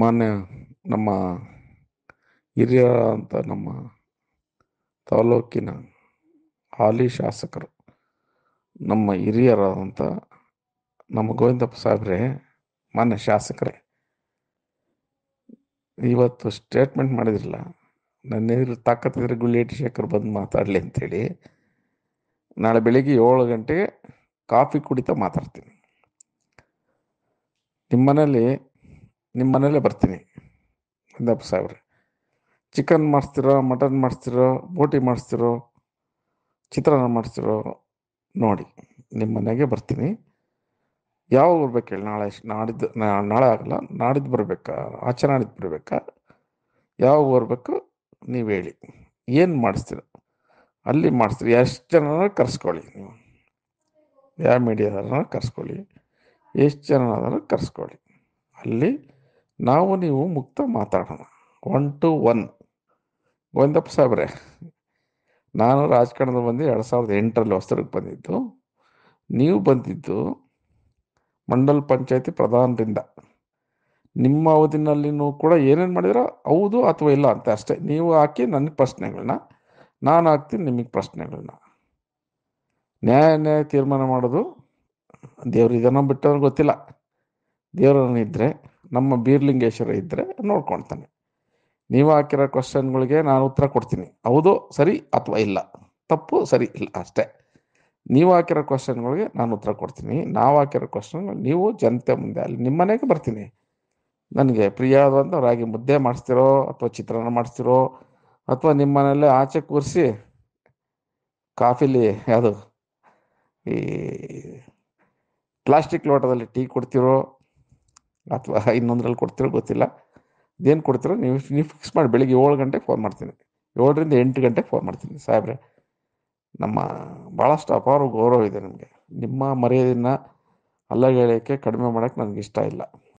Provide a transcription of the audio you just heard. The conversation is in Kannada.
ಮಾನ್ಯ ನಮ್ಮ ಹಿರಿಯರಾದಂಥ ನಮ್ಮ ತಾಲೂಕಿನ ಹಾಲಿ ಶಾಸಕರು ನಮ್ಮ ಹಿರಿಯರಾದಂಥ ನಮ್ಮ ಗೋವಿಂದಪ್ಪ ಸಾಹೇಬ್ರೆ ಮಾನ್ಯ ಶಾಸಕರೇ ಇವತ್ತು ಸ್ಟೇಟ್ಮೆಂಟ್ ಮಾಡಿದ್ರಲ್ಲ ನನ್ನ ಎದುರು ತಾಕತ್ತಿದ್ರೆ ಗುಲ್ಲೇಟಿ ಶೇಖರ್ ಬಂದು ಮಾತಾಡಲಿ ಅಂತೇಳಿ ನಾಳೆ ಬೆಳಿಗ್ಗೆ ಏಳು ಗಂಟೆಗೆ ಕಾಫಿ ಕುಡಿತಾ ಮಾತಾಡ್ತೀನಿ ನಿಮ್ಮನೇಲಿ ನಿಮ್ಮ ಮನೇಲೇ ಬರ್ತೀನಿ ಹಿಂದಪ್ಪ ಸಾಹೇಬ್ರೆ ಚಿಕನ್ ಮಾಡಿಸ್ತಿರೋ ಮಟನ್ ಮಾಡಿಸ್ತಿರೋ ಬೋಟಿ ಮಾಡಿಸ್ತಿರೋ ಚಿತ್ರಾನ್ನ ಮಾಡಿಸ್ತಿರೋ ನೋಡಿ ನಿಮ್ಮ ಮನೆಗೆ ಬರ್ತೀನಿ ಯಾವಾಗ ಬರ್ಬೇಕು ಹೇಳಿ ನಾಳೆ ನಾಡಿದ್ದು ನಾಳೆ ಆಗಲ್ಲ ನಾಡಿದ್ದು ಬರಬೇಕಾ ಆಚೆ ನಾಡಿದ್ದು ಬರಬೇಕಾ ಯಾವಾಗ ಬರಬೇಕು ನೀವು ಹೇಳಿ ಏನು ಮಾಡಿಸ್ತೀರ ಅಲ್ಲಿ ಮಾಡಿಸ್ತೀರಿ ಎಷ್ಟು ಜನ ಕರೆಸ್ಕೊಳ್ಳಿ ನೀವು ಯಾವ ಮೀಡಿಯಾದ್ರೂ ಕರೆಸ್ಕೊಳ್ಳಿ ಎಷ್ಟು ಜನ ಆದರೂ ಕರೆಸ್ಕೊಳ್ಳಿ ಅಲ್ಲಿ ನಾವು ನೀವು ಮುಕ್ತ ಮಾತಾಡೋಣ ಒನ್ ಟು ಒನ್ ಗೋವಿಂದಪ್ಪ ಸಾಬ್ರೆ ನಾನು ರಾಜಕಾರಣದ ಬಂದು ಎರಡು ಸಾವಿರದ ಎಂಟರಲ್ಲಿ ಹೊಸರಿಗೆ ಬಂದಿದ್ದು ನೀವು ಬಂದಿದ್ದು ಮಂಡಲ್ ಪಂಚಾಯತಿ ಪ್ರಧಾನರಿಂದ ನಿಮ್ಮ ಅವಧಿನಲ್ಲಿನೂ ಕೂಡ ಏನೇನು ಮಾಡಿದ್ರೋ ಹೌದು ಅಥವಾ ಇಲ್ಲ ಅಂತ ಅಷ್ಟೇ ನೀವು ಹಾಕಿ ನನಗೆ ಪ್ರಶ್ನೆಗಳನ್ನ ನಾನು ಹಾಕ್ತೀನಿ ನಿಮಗೆ ಪ್ರಶ್ನೆಗಳನ್ನ ನ್ಯಾಯ ನ್ಯಾಯ ತೀರ್ಮಾನ ಮಾಡೋದು ದೇವ್ರ ಇದನ್ನು ಬಿಟ್ಟವ್ರಿಗೆ ಗೊತ್ತಿಲ್ಲ ಇದ್ದರೆ ನಮ್ಮ ಬೀರ್ಲಿಂಗೇಶ್ವರ ಇದ್ದರೆ ನೋಡ್ಕೊಳ್ತಾನೆ ನೀವು ಹಾಕಿರೋ ಕ್ವಶನ್ಗಳಿಗೆ ನಾನು ಉತ್ತರ ಕೊಡ್ತೀನಿ ಹೌದು ಸರಿ ಅಥವಾ ಇಲ್ಲ ತಪ್ಪು ಸರಿ ಇಲ್ಲ ಅಷ್ಟೇ ನೀವು ಹಾಕಿರೋ ಕ್ವಶನ್ಗಳಿಗೆ ನಾನು ಉತ್ತರ ಕೊಡ್ತೀನಿ ನಾವು ಹಾಕಿರೋ ಕ್ವಶನ್ಗಳು ನೀವು ಜನತೆ ಮುಂದೆ ಅಲ್ಲಿ ನಿಮ್ಮ ಮನೆಗೆ ಬರ್ತೀನಿ ನನಗೆ ಪ್ರಿಯವಾದಂಥ ರಾಗಿ ಮುದ್ದೆ ಮಾಡಿಸ್ತಿರೋ ಅಥವಾ ಚಿತ್ರಾನ್ನ ಮಾಡಿಸ್ತಿರೋ ಅಥವಾ ನಿಮ್ಮ ಮನೆಯಲ್ಲೇ ಆಚೆ ಕೂರಿಸಿ ಕಾಫಿಲಿ ಯಾವುದು ಈ ಪ್ಲಾಸ್ಟಿಕ್ ಲೋಟದಲ್ಲಿ ಟೀ ಕೊಡ್ತಿರೋ ಅಥವಾ ಇನ್ನೊಂದ್ರಲ್ಲಿ ಕೊಡ್ತಿರೋ ಗೊತ್ತಿಲ್ಲ ಇದೇನು ಕೊಡ್ತಿರೋ ನೀವು ನೀವು ಫಿಕ್ಸ್ ಮಾಡಿ ಬೆಳಿಗ್ಗೆ ಏಳು ಗಂಟೆಗೆ ಫೋನ್ ಮಾಡ್ತೀನಿ ಏಳರಿಂದ ಎಂಟು ಗಂಟೆಗೆ ಫೋನ್ ಮಾಡ್ತೀನಿ ಸಾಹೇಬ್ರೆ ನಮ್ಮ ಭಾಳಷ್ಟು ಅಪಾರ ಗೌರವ ಇದೆ ನಿಮಗೆ ನಿಮ್ಮ ಮರ್ಯಾದೆಯನ್ನು ಅಲ್ಲಗೆಳೆಯೋಕ್ಕೆ ಕಡಿಮೆ ಮಾಡೋಕ್ಕೆ ನನಗೆ ಇಷ್ಟ ಇಲ್ಲ